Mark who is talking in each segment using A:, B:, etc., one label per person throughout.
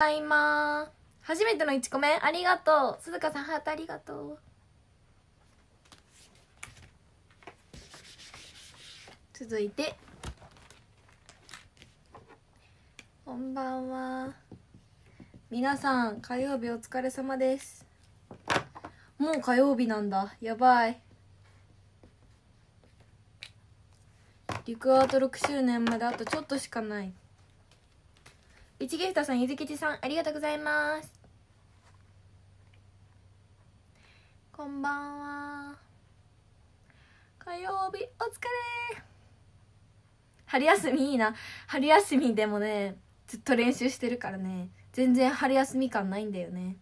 A: たいま初めての1個目ありがとう鈴鹿さんハートありがとう続いてこんばんは皆さん火曜日お疲れ様ですもう火曜日なんだやばいリクアート6周年まであとちょっとしかない一ゲストさんゆずきちさんありがとうございますこんばんは火曜日お疲れ春休みいいな春休みでもねずっと練習してるからね全然春休み感ないんだよね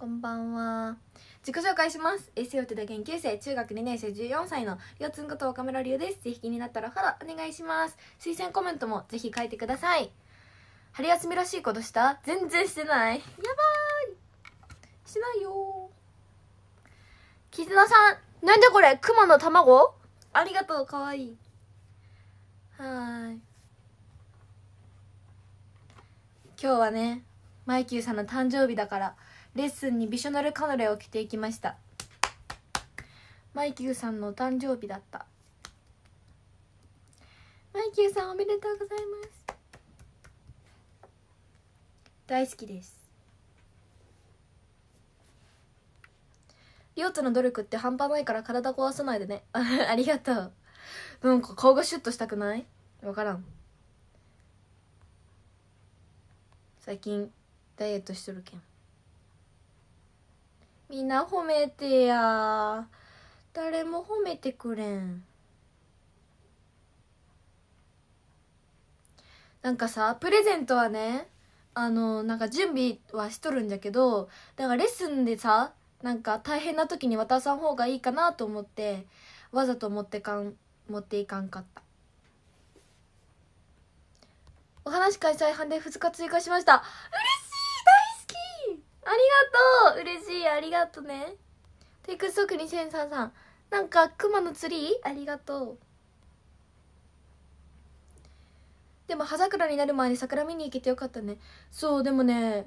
A: こんばんは。自己紹介します。SEO 手で研究生、中学2年生14歳のりょうつんこと岡村りゅうです。ぜひ気になったらフォローお願いします。推薦コメントもぜひ書いてください。春休みらしいことした全然してない。やばいしてないよきずなさん、なんでこれ熊の卵ありがとう、かわいい。はい。今日はね、マイキューさんの誕生日だから、レッスンにビショナルカヌレを着ていきましたマイキューさんのお誕生日だったマイキューさんおめでとうございます大好きですりょうの努力って半端ないから体壊さないでね ありがとうなんか顔がシュッとしたくない分からん最近ダイエットしとるけんみんな褒めてや誰も褒めてくれんなんかさプレゼントはねあのなんか準備はしとるんじゃけどだからレッスンでさなんか大変な時に渡さん方がいいかなと思ってわざと持ってかん持っていかんかったお話開催班で2日追加しました嬉しいありがとう嬉しいありがとねテクストー2003さんなんか熊のツリーありがとうでも葉桜になる前に桜見に行けてよかったねそうでもね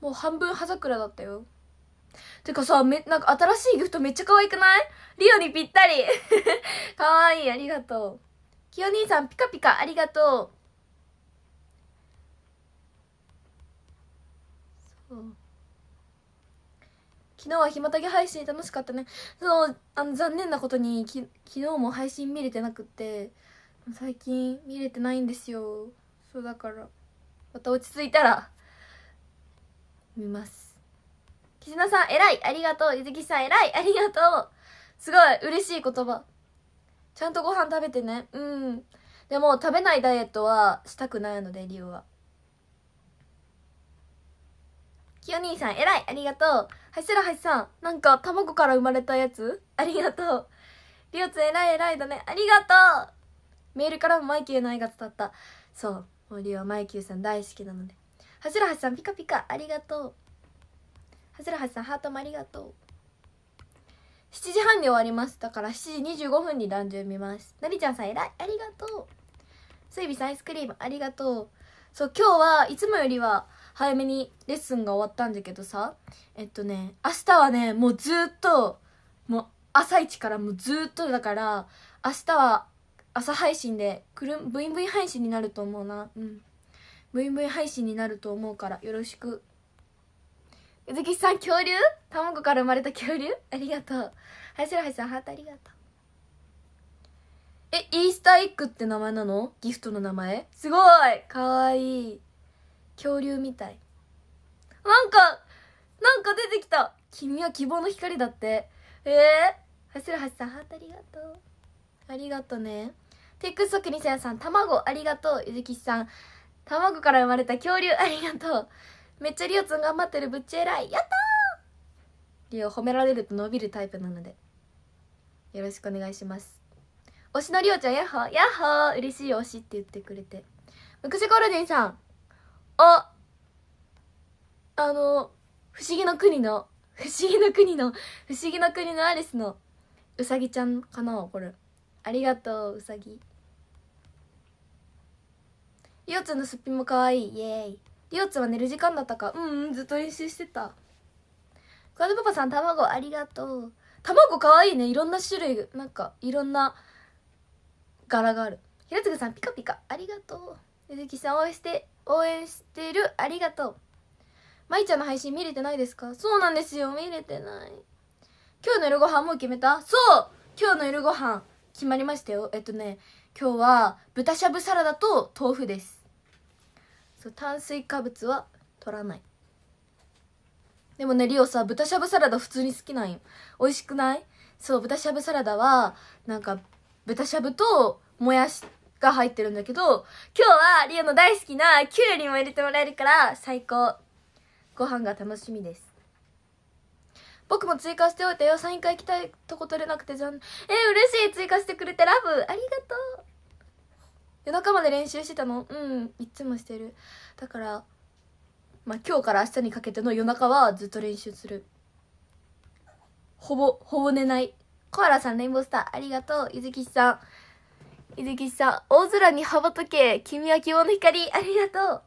A: もう半分葉桜だったよてかさめなんか新しいギフトめっちゃ可愛くないリオにぴったり 可愛いありがとうきお兄さんピカピカありがとうそう昨日はひまたぎ配信楽しかったねそのあの残念なことにき昨日も配信見れてなくて最近見れてないんですよそうだからまた落ち着いたら見ます絆さん偉いありがとう柚木きさん偉いありがとうすごい嬉しい言葉ちゃんとご飯食べてねうんでも食べないダイエットはしたくないのでリオはきよ兄さん偉いありがとうはいセラハイさんなんか卵から生まれたやつありがとうりょうつ偉い偉いだねありがとうメールからもマイキューの愛が伝わったそう森はマイキューさん大好きなのではセラハイさんピカピカありがとうはセラハイさんハートもありがとう7時半に終わりますだから7時25分にダンジン見ますなりちゃんさん偉いありがとうすいびさんアイスクリームありがとうそう今日はいつもよりは早めにレッスンが終わったんだけどさえっとね明日はねもうずっともう朝一からもうずっとだから明日は朝配信でくるブイブイ配信になると思うなうんブイブイ配信になると思うからよろしくうずきさん恐竜卵から生まれた恐竜ありがとう林原さんハートありがとうえイースターエッグって名前なのギフトの名前すごいかわいい恐竜みたいなんかなんか出てきた君は希望の光だってええー、走る橋さんハートありがとうありがとねテックストクニセヤさん卵ありがとうゆずきしさん卵から生まれた恐竜ありがとうめっちゃりおつん頑張ってるぶっちえらいやったーりお褒められると伸びるタイプなのでよろしくお願いします推しのりおちゃんやっほーやっほー嬉しい推しって言ってくれてムクシコルデンさんあ、あの、不思議の国の、不思議の国の、不思議の国のアリスの、うさぎちゃんかなこれ。ありがとう、うさぎ。りょうつのすっぴんも可愛い。イエーイ。りょうつは寝る時間だったか。うんうん、ずっと練習してた。クワドパパさん、卵ありがとう。卵可愛いね。いろんな種類、なんか、いろんな柄がある。平塚さん、ピカピカ。ありがとう。鈴木さん応援して応援してるありがとうまいちゃんの配信見れてないですかそうなんですよ見れてない今日の夜ご飯もう決めたそう今日の夜ご飯決まりましたよえっとね今日は豚しゃぶサラダと豆腐ですそう炭水化物は取らないでもねリオさ豚しゃぶサラダ普通に好きなんよ美味しくないそう豚しゃぶサラダはなんか豚しゃぶともやしが入ってるんだけど、今日はリオの大好きなキュウリも入れてもらえるから、最高。ご飯が楽しみです。僕も追加しておいたよ。サイン会行きたいとこ取れなくてじゃん。えー、嬉しい。追加してくれてラブ。ありがとう。夜中まで練習してたのうんいつもしてるだからまあ今日から明日にかけての夜中はずっと練習するほぼほぼ寝ないコアラさんレインボースターありがとうゆずきしさんいずさん、大空に羽ばたけ、君は希望の光、ありがとう。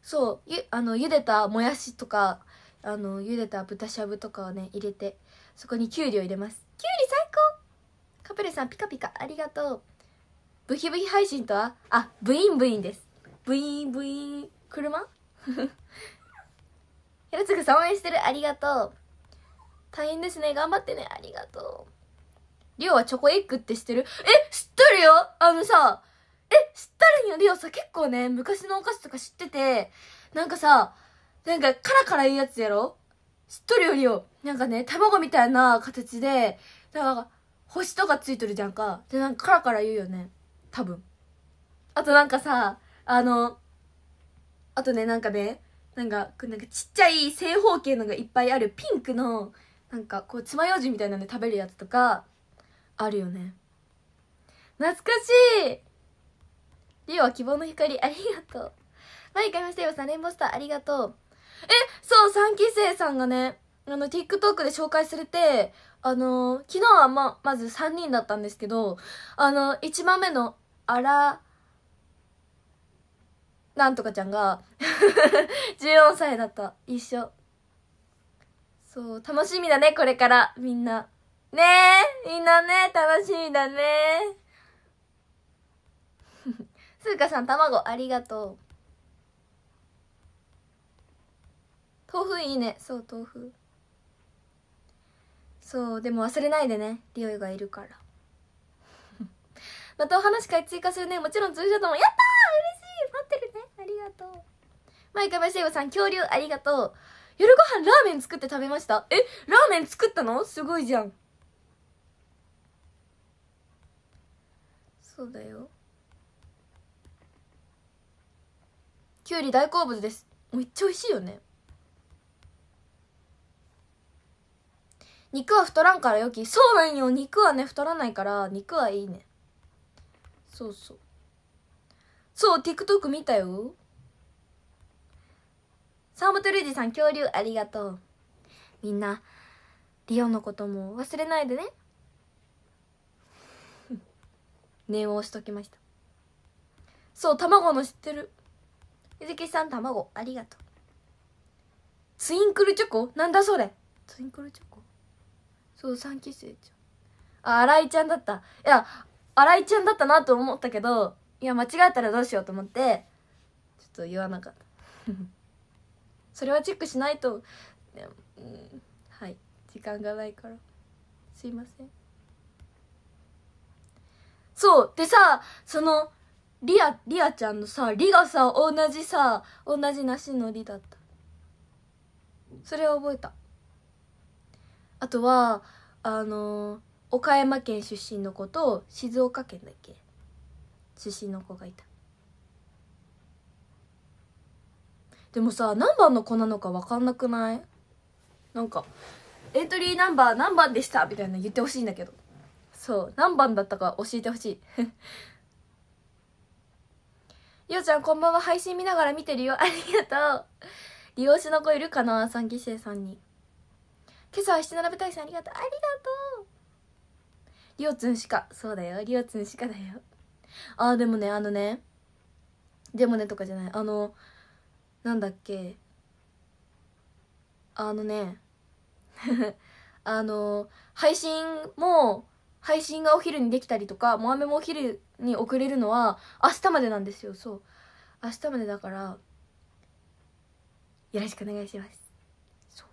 A: そう、ゆ、あの、茹でたもやしとか、あの、茹でた豚しゃぶとかをね、入れて、そこにきゅうりを入れます。きゅうり最高カプレさん、ピカピカ、ありがとう。ブヒブヒ配信とはあ、ブインブインです。ブインブイン、車ひろつぐさ応援してる、ありがとう。大変ですね、頑張ってね、ありがとう。りはチョコエッグって知ってるえ、知っとるよあのさ、え、知っとるんよ、リオさ、結構ね、昔のお菓子とか知ってて、なんかさ、なんか、カラカラいうやつやろ知っとるよ、リオ。なんかね、卵みたいな形で、なんか、星とかついてるじゃんか。で、なんかカラカラ言うよね。多分。あとなんかさ、あの、あとね、なんかね、なんか、なんかちっちゃい正方形のがいっぱいあるピンクの、なんかこう、爪楊枝みたいなんで食べるやつとか、あるよね懐かしいリオは希望の光ありがとう前買いましたよサレンボスターありがとうえそう3期生さんがねあの TikTok で紹介されてあの昨日はままず3人だったんですけどあの1番目のあらなんとかちゃんが14 歳だった一緒そう楽しみだねこれからみんな。ねえ、みんなね、楽しみだね。すうかさん、卵ありがとう。豆腐いいね。そう、豆腐。そう、でも忘れないでね。リオイがいるから。またお話会追加するね。もちろんツーショットも。やったー嬉しい待ってるね。ありがとう。マイカバシエゴさん、恐竜ありがとう。夜ご飯ラーメン作って食べました。え、ラーメン作ったのすごいじゃん。そうだよきゅうり大好物ですめっちゃ美味しいよね肉は太らんからよきそうなんよ肉はね太らないから肉はいいねそうそうそう TikTok 見たよサーモトルージさん恐竜ありがとうみんなリオのことも忘れないでね念を押しときましたそう卵の知ってるゆずきさん卵ありがとうツインクルチョコなんだそれツインクルチョコそう3期生ちゃんあ新井ちゃんだったいや新井ちゃんだったなと思ったけどいや間違えたらどうしようと思ってちょっと言わなかった それはチェックしないと、うん、はい時間がないからすいませんそう。でさ、その、リア、リアちゃんのさ、リがさ、同じさ、同じ梨のリだった。それは覚えた。あとは、あのー、岡山県出身の子と、静岡県だっけ出身の子がいた。でもさ、何番の子なのか分かんなくないなんか、エントリーナンバー何番でしたみたいな言ってほしいんだけど。そう何番だったか教えてほしいゆう ちゃんこんばんは配信見ながら見てるよ ありがとう利用しの子いるかな3期生さんに今朝は七並べ大さんありがとうありがとうりおつんしかそうだよりおつんしかだよあーでもねあのねでもねとかじゃないあのなんだっけあのね あの配信も配信がお昼にできたりとかモアメもお昼に送れるのは明日までなんですよそう明日までだからよろしくお願いしますそ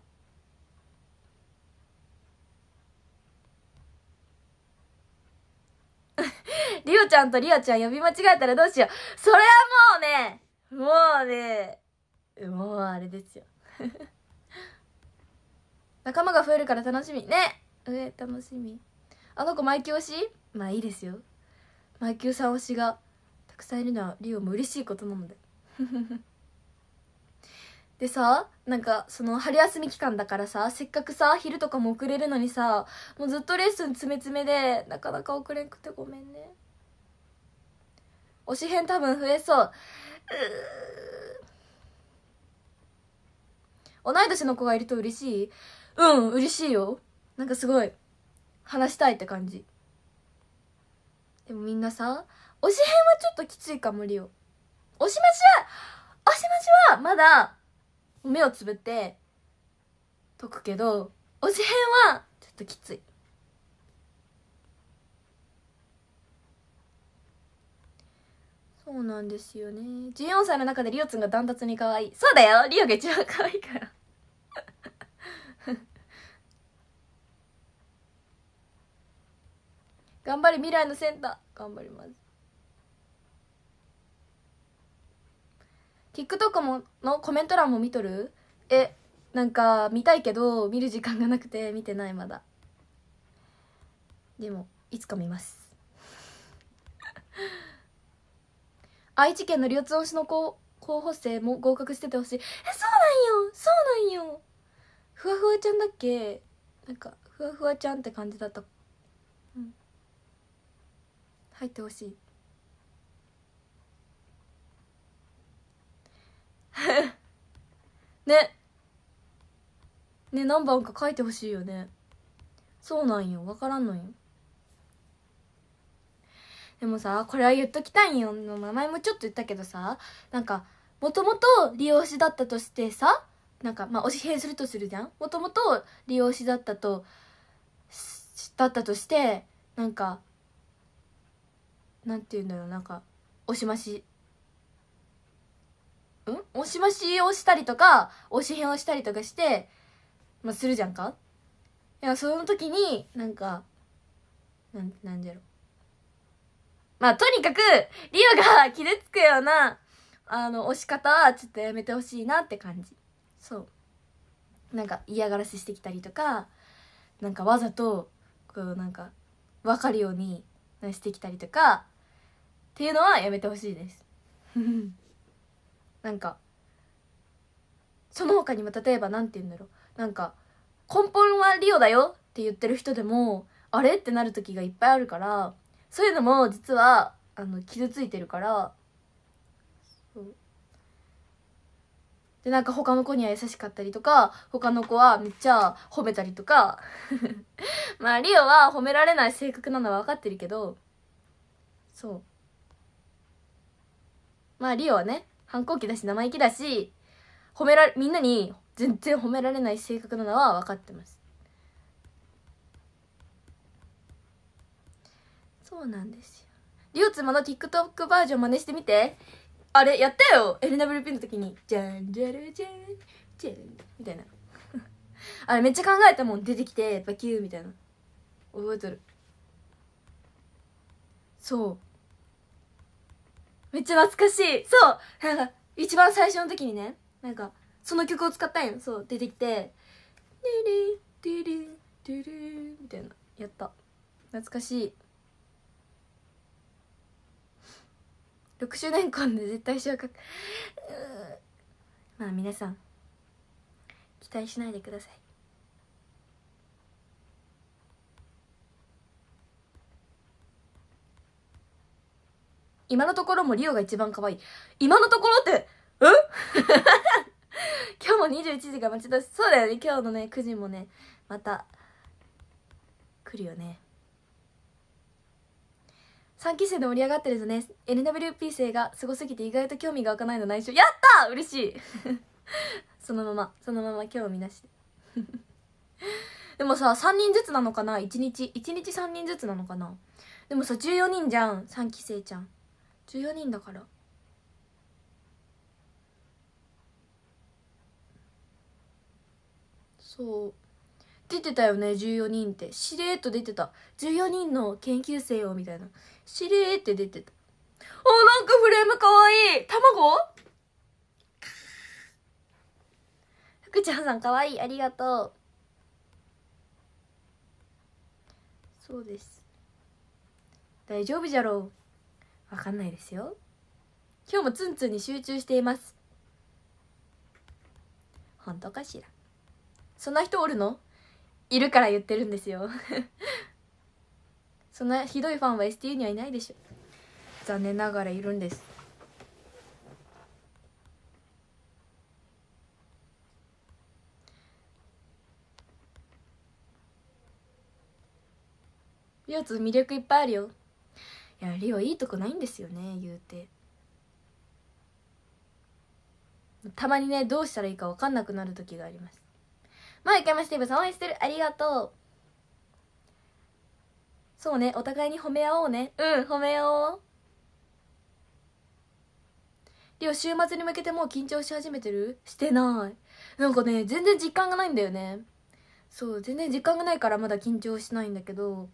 A: う リオちゃんとリおちゃん呼び間違えたらどうしようそれはもうねもうねもうあれですよ 仲間が増えるから楽しみね上楽しみあの子マイキ推しまあいいですよマイキューさん推しがたくさんいるのはリオも嬉しいことなので でさなんかその春休み期間だからさせっかくさ昼とかも遅れるのにさもうずっとレッスン詰め詰めでなかなか遅れんくてごめんね推し編多分増えそう同い年の子がいると嬉しいうん嬉しいよなんかすごい話したいって感じでもみんなさ推し編はちょっときついかもリオ推し待ちは推し待ちはまだ目をつぶって解くけど推し編はちょっときついそうなんですよね14歳の中でリオツンがダントツに可愛いそうだよリオが一番可愛いから頑張れ未来のセンター頑張ります TikTok ものコメント欄も見とるえなんか見たいけど見る時間がなくて見てないまだでもいつか見ます 愛知県の両津音市の候候補生も合格しててほしいえそうなんよそうなんよふわふわちゃんだっけなんかふわふわちゃんって感じだった入ってほしい ねね何番か書いてほしいよねそうなんよ分からんのよでもさこれは言っときたいんよの名前もちょっと言ったけどさなんかもともと利用しだったとしてさなんかまあ推し変するとするじゃんもともと利用しだったとだったとしてなんかなんて言うんだろうなんか押しましうん押しましをしたりとか押し編をしたりとかして、まあ、するじゃんかいやその時になんかなんなんじゃろまあとにかくリオが傷つくようなあの押し方はちょっとやめてほしいなって感じそうなんか嫌がらせしてきたりとかなんかわざとこうなんか分かるようにしてきたりとかっていうのはやめてほしいですなんかその他にも例えば何て言うんだろうなんか根本はリオだよって言ってる人でもあれってなる時がいっぱいあるからそういうのも実はあの傷ついてるからでなんか他の子には優しかったりとか他の子はめっちゃ褒めたりとかまあリオは褒められない性格なのは分かってるけどそうまあリオはね反抗期だし生意気だし褒めらみんなに全然褒められない性格なのは分かってますそうなんですよリオ妻の TikTok バージョン真似してみてあれやったよ LWP の時に「じゃんじゃルじゃんじゃん」みたいな あれめっちゃ考えたもん出てきてバキューみたいな覚えとるそうめっちゃ懐かしいそうなんか一番最初の時にねなんかその曲を使ったんやそう出てきて「デリデリデリ」みたいなやった懐かしい6周年間で絶対昇格まあ皆さん期待しないでください今のところもリオが一番可愛い。今のところって、え 今日も21時が待ち遠しそうだよね。今日のね、9時もね、また、来るよね。3期生で盛り上がってるんね。NWP 生がすごすぎて意外と興味が湧かないの内緒。やった嬉しい そのまま、そのまま興味なし。でもさ、3人ずつなのかな ?1 日。1日3人ずつなのかなでもさ、14人じゃん。3期生ちゃん。14人だからそう出てたよね14人ってしれーっと出てた14人の研究生よみたいなしれーって出てたおなんかフレームかわいい卵福ちゃんさんかわいいありがとうそうです大丈夫じゃろうわかんないですよ今日もツンツンに集中しています本当かしらそんな人おるのいるから言ってるんですよ そんなひどいファンは STU にはいないでしょ残念ながらいるんですやつ魅力いっぱいあるよいやリオいいとこないんですよね言うてたまにねどうしたらいいか分かんなくなる時がありますまあいけましてさん応援してるありがとうそうねお互いに褒め合おうねうん褒め合おうリオ週末に向けてもう緊張し始めてるしてないなんかね全然実感がないんだよねそう全然実感がないからまだ緊張しないんだけど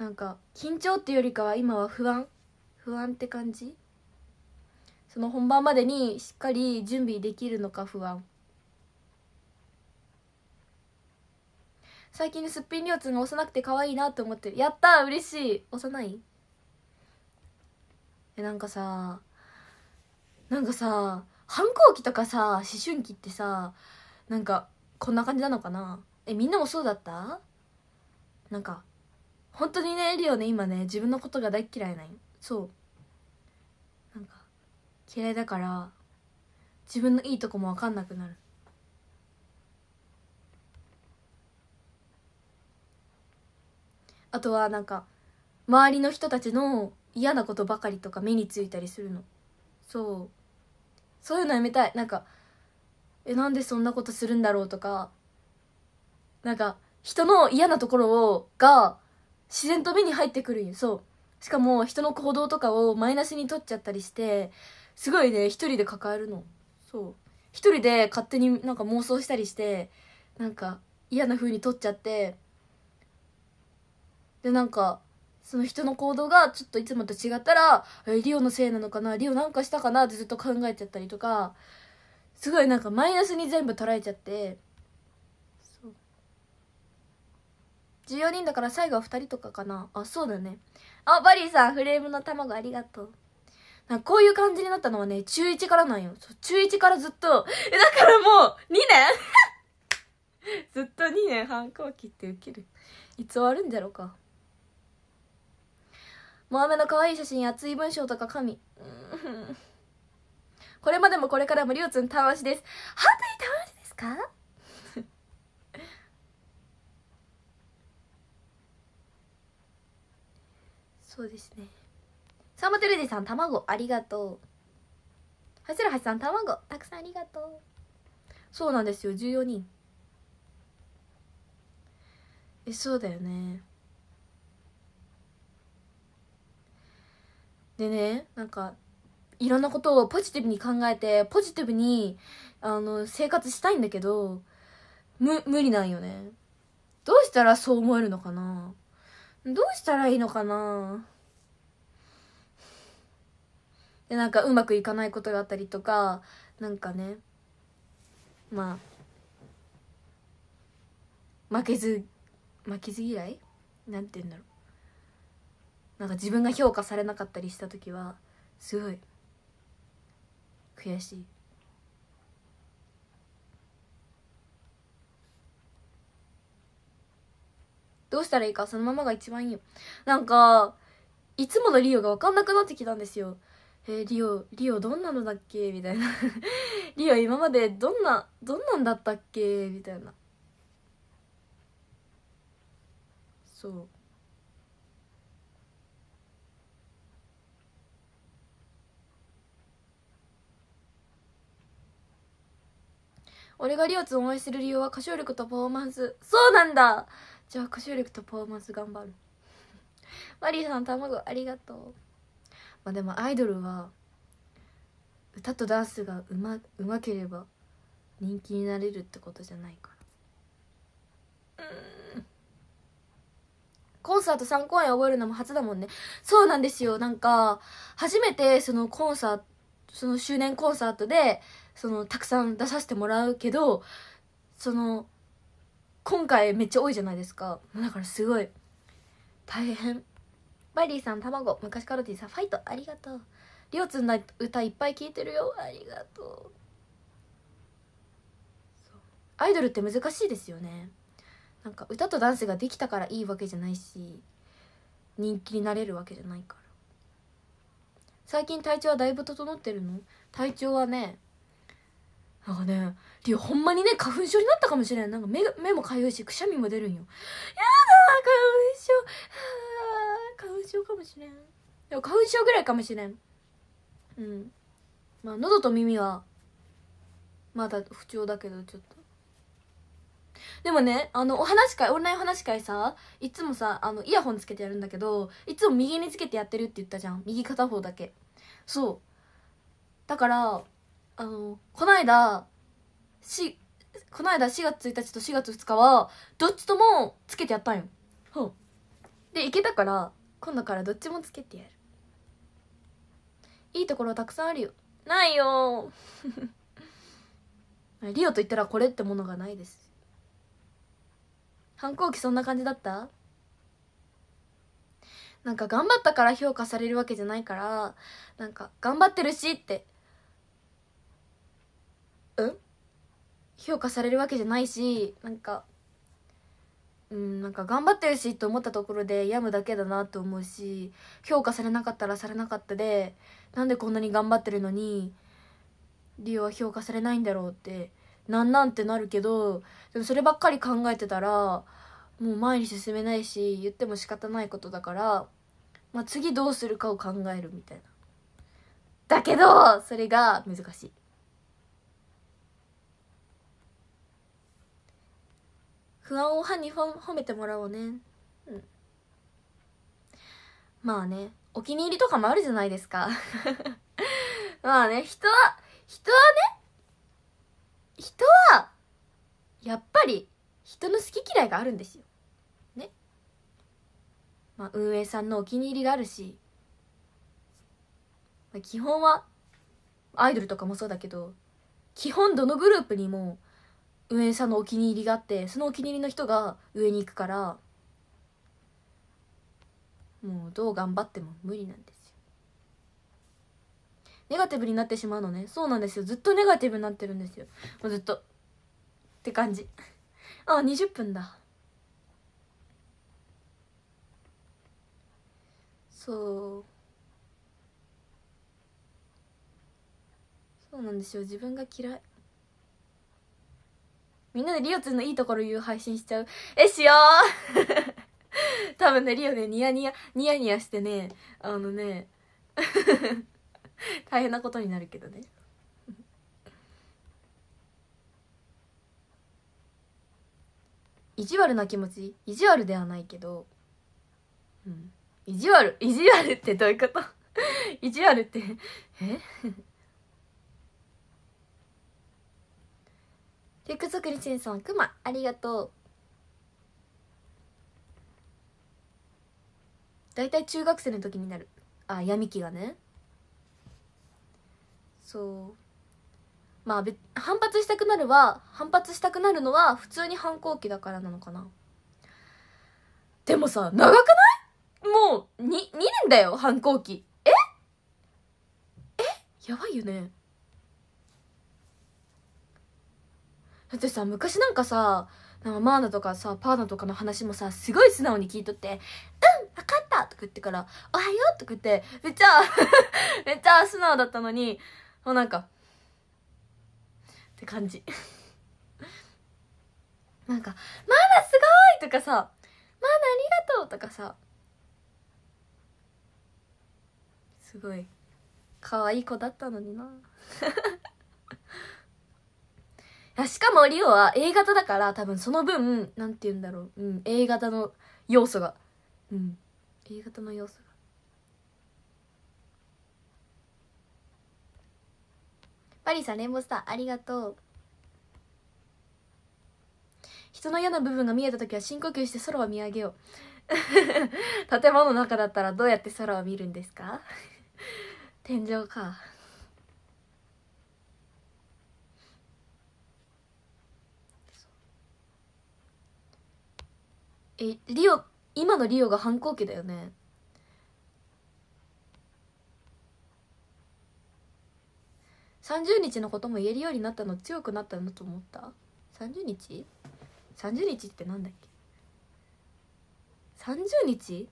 A: なんか緊張っていうよりかは今は不安不安って感じその本番までにしっかり準備できるのか不安最近すっぴんりょうつが幼くて可愛いなと思ってるやった嬉しい幼いえなんかさなんかさ反抗期とかさ思春期ってさなんかこんな感じなのかなえみんなもそうだったなんか本当にねエリオね今ね自分のことが大嫌いなんそうなんか嫌いだから自分のいいとこも分かんなくなるあとはなんか周りの人たちの嫌なことばかりとか目についたりするのそうそういうのやめたいなんかえなんでそんなことするんだろうとかなんか人の嫌なところをが自然と目に入ってくるんよそうしかも人の行動とかをマイナスに取っちゃったりしてすごいね一人で抱えるのそう一人で勝手になんか妄想したりしてなんか嫌な風に取っちゃってでなんかその人の行動がちょっといつもと違ったらリオのせいなのかなリオなんかしたかなってずっと考えちゃったりとかすごいなんかマイナスに全部捉えちゃって14人だから最後は2人とかかなあそうだねあバリーさんフレームの卵ありがとうなんかこういう感じになったのはね中1からなんよ中1からずっとえだからもう2年 ずっと2年反抗期って受けるいつ終わるんじゃろうかモアメの可愛い写真熱い文章とか神これまでもこれからもりょうつんたわしですハートにたわしですかそうですねサンマテルデさん卵ありがとうハセハさん卵たくさんありがとうそうなんですよ14人えそうだよねでねなんかいろんなことをポジティブに考えてポジティブにあの生活したいんだけどむ無理なんよねどうしたらそう思えるのかなどうしたらいいのかなでなんかうまくいかないことがあったりとかなんかねまあ負けず負けず嫌いなんて言うんだろうなんか自分が評価されなかったりした時はすごい悔しい。どうしたらいいかそのままが一番いいよなんかいつもの理由が分かんなくなってきたんですよえー、リオリオどんなのだっけみたいな リオ今までどんなどんなんだったっけみたいなそう俺がリオツを応援してる理由は歌唱力とパフォーマンスそうなんだじゃあ歌唱力とパフォーマンス頑張るマリーさん卵ありがとうまあ、でもアイドルは歌とダンスがうまうまければ人気になれるってことじゃないからうんコンサート3公演覚えるのも初だもんねそうなんですよなんか初めてそのコンサートその周年コンサートでそのたくさん出させてもらうけどその今回めっちゃ多いじゃないですかだからすごい大変バイリーさん卵昔カロティさんファイトありがとうリオつんの歌いっぱい聴いてるよありがとうアイドルって難しいですよねなんか歌とダンスができたからいいわけじゃないし人気になれるわけじゃないから最近体調はだいぶ整ってるの体調はねなんかねリオほんまにね花粉症になったかもしれいなんか目目もかゆいしくしゃみも出るんよやだ花粉症症かもしれんでも花粉症ぐらいかもしれんうんまあ喉と耳はまだ不調だけどちょっとでもねあのお話会オンライン話会さいつもさあのイヤホンつけてやるんだけどいつも右につけてやってるって言ったじゃん右片方だけそうだからあのこないだしこないだ4月1日と4月2日はどっちともつけてやったんよ、うでいけたから今度からどっちもつけてやるいいところたくさんあるよないよ リオと言ったらこれってものがないです反抗期そんな感じだったなんか頑張ったから評価されるわけじゃないからなんか頑張ってるしってうん評価されるわけじゃないしなんかうん、なんか頑張ってるしと思ったところで病むだけだなと思うし評価されなかったらされなかったでなんでこんなに頑張ってるのに理由は評価されないんだろうってなんなんってなるけどでもそればっかり考えてたらもう前に進めないし言っても仕方ないことだから、まあ、次どうするかを考えるみたいな。だけどそれが難しい。不安を歯に褒めてもらおうねうんまあねお気に入りとかもあるじゃないですか まあね人は人はね人はやっぱり人の好き嫌いがあるんですよねまあ運営さんのお気に入りがあるし、まあ、基本はアイドルとかもそうだけど基本どのグループにも上さんのお気に入りがあってそのお気に入りの人が上に行くからもうどう頑張っても無理なんですよネガティブになってしまうのねそうなんですよずっとネガティブになってるんですよもうずっとって感じあ二20分だそうそうなんですよ自分が嫌いみんなでリオツのいいところ言う配信しちゃう。え、しよう 多分ね、リオね、ニヤニヤ、ニヤニヤしてね、あのね、大変なことになるけどね。意地悪な気持ち意地悪ではないけど、うん、意地悪意地悪ってどういうこと 意地悪ってえ服作りチンさんくまありがとう大体中学生の時になるあ闇期がねそうまあ反発したくなるは反発したくなるのは普通に反抗期だからなのかなでもさ長くないもう 2, 2年だよ反抗期ええやばいよねだってさ昔なんかさなんかマーナとかさパーナとかの話もさすごい素直に聞いとって「うん分かった!」とか言ってから「おはよう!」とか言ってめっちゃ めっちゃ素直だったのにもうなんかって感じなんか「マーナすごい!」とかさ「マーナありがとう!」とかさすごい可愛い子だったのになしかもリオは A 型だから多分その分なんて言うんだろう、うん、A 型の要素がうん A 型の要素がパリさんレンボスターありがとう人の嫌な部分が見えた時は深呼吸して空を見上げよう 建物の中だったらどうやって空を見るんですか 天井かえリオ今のリオが反抗期だよね30日のことも言えるようになったの強くなったのと思った30日 ?30 日ってなんだっけ30日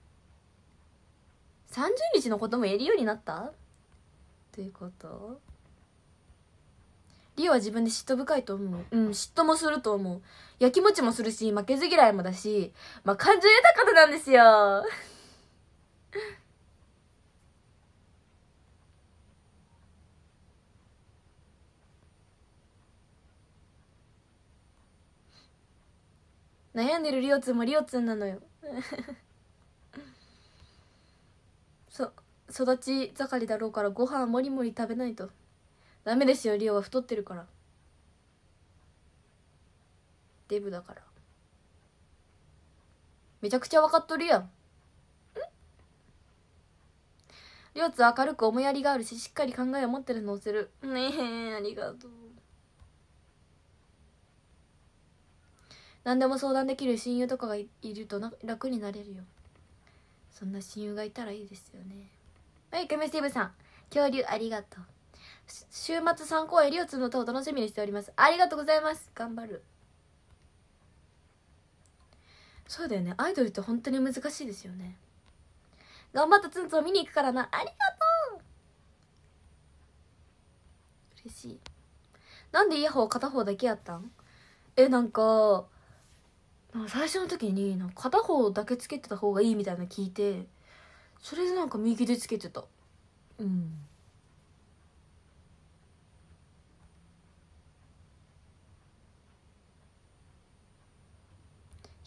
A: ?30 日のことも言えるようになったということリオは自分で嫉妬深いと思う。うん、嫉妬もすると思う。やきもちもするし、負けず嫌いもだし、まあ、感情豊かなんですよ。悩んでるリオツンもリオツンなのよ そ育ち盛りだろうからご飯もりもり食べないとダメですよリオは太ってるからデブだからめちゃくちゃ分かっとるやんリオうつ明るく思いやりがあるししっかり考えを持ってるのをするねえありがとう何でも相談できる親友とかがいると楽になれるよそんな親友がいたらいいですよねはいケメスティーブさん恐竜ありがとう週末参考演リオ2の歌を楽しみにしておりますありがとうございます頑張るそうだよねアイドルって本当に難しいですよね頑張ったツンツンを見に行くからなありがとう嬉しいなんでイヤホン片方だけやったんえなんか最初の時に片方だけつけてた方がいいみたいな聞いてそれでなんか右でつけてたうん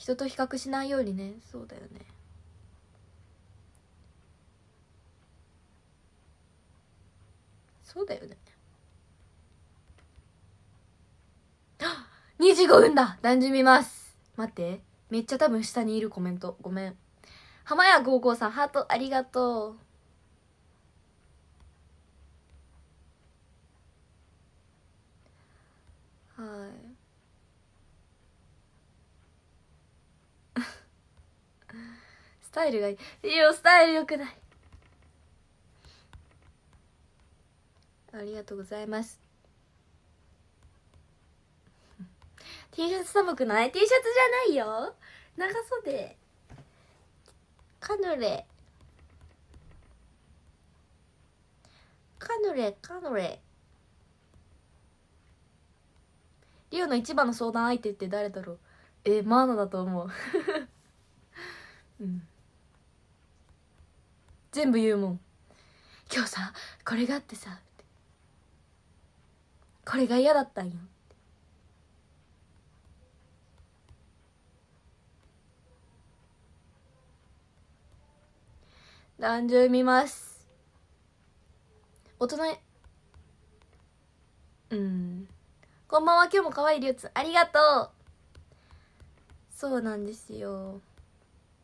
A: 人と比較しないようにねそうだよねそうだよねあ25 分だんじ見ます待ってめっちゃ多分下にいるコメントごめん浜谷高校さんハートありがとうはいスタイルがいいいいよスタイルよくないありがとうございます T シャツ寒くない T シャツじゃないよ長袖カヌレカヌレカヌレリオの一番の相談相手って誰だろうえー、マーナだと思う うん全部言うもん「今日さこれがあってさ」って「これが嫌だったんよ」男女見ます大人うんこんばんは今日も可愛いりゅうツありがとうそうなんですよ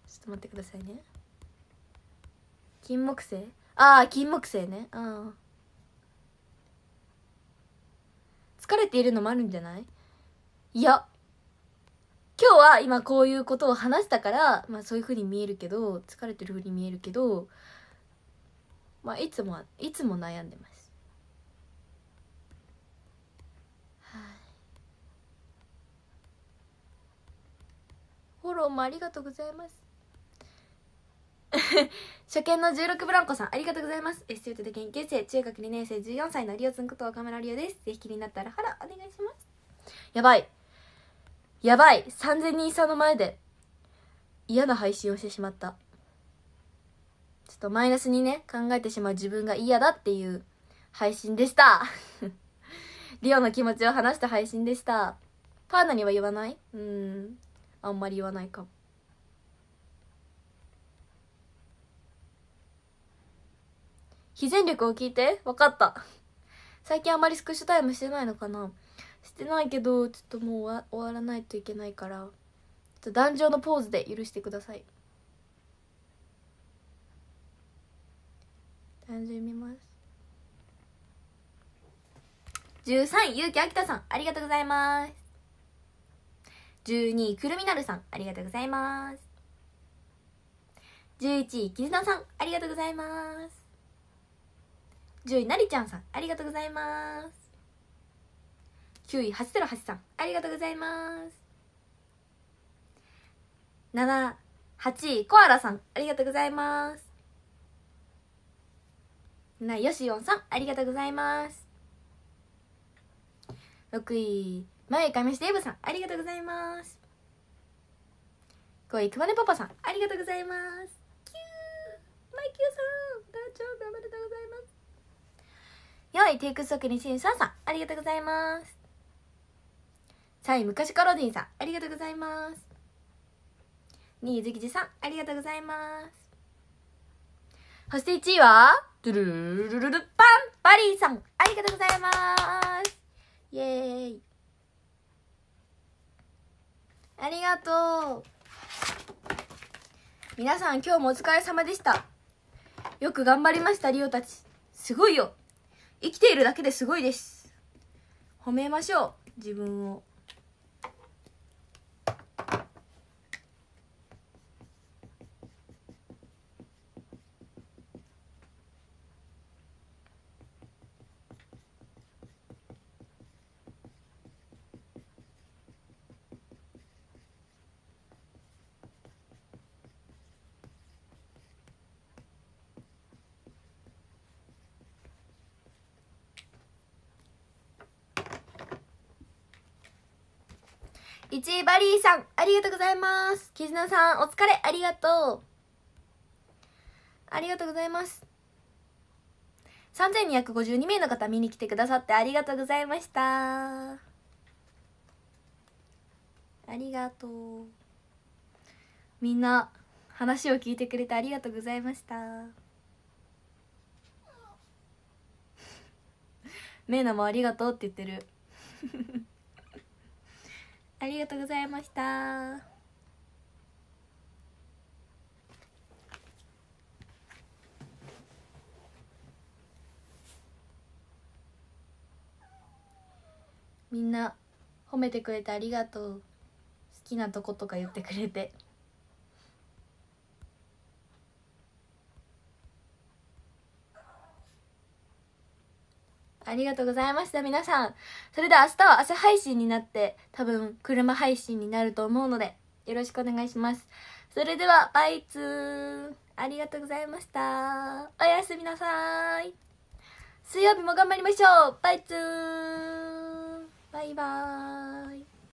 A: ちょっと待ってくださいね金木犀ああ金木犀ねうん疲れているのもあるんじゃないいや今日は今こういうことを話したから、まあ、そういうふうに見えるけど疲れてるふうに見えるけど、まあ、いつもいつも悩んでます。フォローもありがとうございます。初見の16ブランコさんありがとうございます s ステで研究生中学2年生14歳のリオツンこと岡村リオですぜひ気になったらハロお願いしますやばいやばい3000人んの前で嫌な配信をしてしまったちょっとマイナスにね考えてしまう自分が嫌だっていう配信でした リオの気持ちを話した配信でしたパーナには言わないうんあんまり言わないかも非全力を聞いて。わかった。最近あまりスクショタイムしてないのかなしてないけど、ちょっともう終わらないといけないから、ちょっと壇上のポーズで許してください。壇上見ます。13位、結城秋田さん、ありがとうございます。12位、くるみなるさん、ありがとうございます。11位、絆さん、ありがとうございます。10位なりちゃんさんありがとうございます9位808さんありがとうございます7 8位コアラさんありがとうございますなよしおんさんありがとうございます6位まゆかみしデーブさんありがとうございます5位くまねパパさんありがとうございますキューマイキューさん誕生日おめでとうございます4い、テイクストックにしんさんさん、ありがとうございます。3位、昔コロディンさん、ありがとうございます。2位、ずきじさん、ありがとうございます。そして1位は、ドゥルルルルルパンバリーさん、ありがとうございます。イェーイ。ありがとう。皆さん今日もお疲れ様でした。よく頑張りました、リオたち。すごいよ。生きているだけですごいです褒めましょう自分を一位バリーさんありがとうございます絆さんお疲れありがとうありがとうございます3252名の方見に来てくださってありがとうございましたありがとうみんな話を聞いてくれてありがとうございました メイナもありがとうって言ってるありがとうございましたみんな褒めてくれてありがとう好きなとことか言ってくれて。ありがとうございました皆さんそれでは明日は朝配信になって多分車配信になると思うのでよろしくお願いしますそれではバイツーありがとうございましたおやすみなさい水曜日も頑張りましょうバイツーバイバーイ